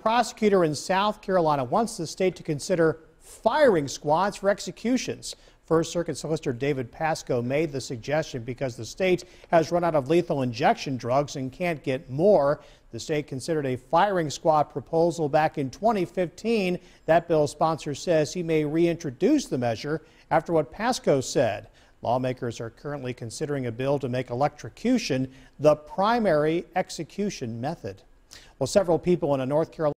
prosecutor in South Carolina wants the state to consider firing squads for executions. First Circuit Solicitor David Pasco made the suggestion because the state has run out of lethal injection drugs and can't get more. The state considered a firing squad proposal back in 2015. That bill sponsor says he may reintroduce the measure after what Pasco said. Lawmakers are currently considering a bill to make electrocution the primary execution method. Well, several people in a North Carolina